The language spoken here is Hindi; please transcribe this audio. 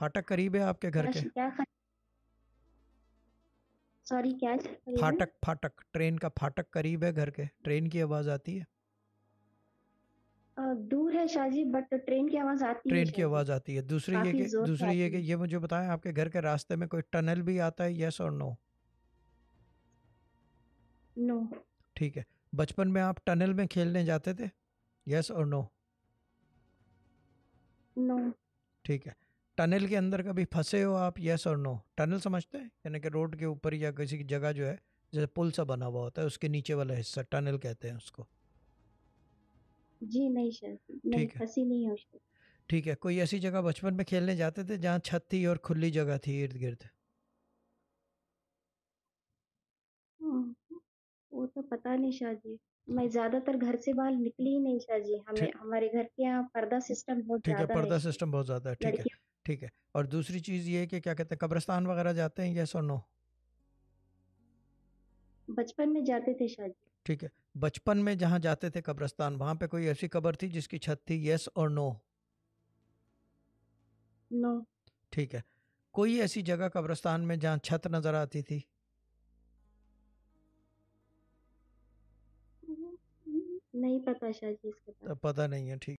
फाटक करीब है आपके घर के सॉरी क्या फाटक फाटक ट्रेन का फाटक करीब है घर के ट्रेन की आवाज आती है दूर है शाहजी बट ट्रेन की आवाज आती ट्रेन की आवाज आती है दूसरी ये दूसरी ये कि ये मुझे बताएं आपके घर के रास्ते में कोई टनल भी आता है यस और नो नो ठीक है बचपन में आप टनल में खेलने जाते थे यस और नो नो ठीक है टनल के अंदर कभी फंसे हो आप यस और नो टनल समझते हैं यानी कि रोड के ऊपर या किसी की जगह जो है जैसे पुल सा बना हुआ होता है उसके नीचे वाला हिस्सा टनल कहते हैं उसको जी नहीं सर ठीक है फंसी नहीं ठीक है कोई ऐसी जगह बचपन में खेलने जाते थे जहाँ छत थी और खुली जगह थी इर्द गिर्द हाँ, वो तो पता नहीं शाह जी मैं ज्यादातर घर से बाहर निकली ही नहीं शाह जी हमें हमारे घर के यहाँ पर्दा सिस्टम बहुत ठीक है पर्दा सिस्टम बहुत ज्यादा है ठीक है ठीक है और दूसरी चीज ये कि क्या कहते हैं कब्रस्तान वगैरह जाते हैं यस और नो बचपन में जाते थे शायद ठीक है बचपन में जहाँ जाते थे कब्रस्तान वहाँ पे कोई ऐसी कब्र थी जिसकी छत थी यस और नो नो ठीक है कोई ऐसी जगह कब्रस्तान में जहाँ छत नजर आती थी नहीं पता शायद तो पता नहीं है ठीक